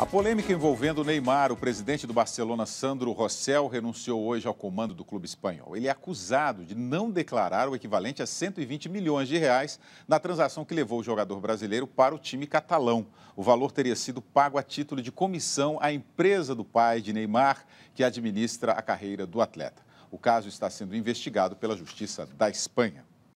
A polêmica envolvendo Neymar, o presidente do Barcelona, Sandro Rossell, renunciou hoje ao comando do clube espanhol. Ele é acusado de não declarar o equivalente a 120 milhões de reais na transação que levou o jogador brasileiro para o time catalão. O valor teria sido pago a título de comissão à empresa do pai de Neymar, que administra a carreira do atleta. O caso está sendo investigado pela Justiça da Espanha.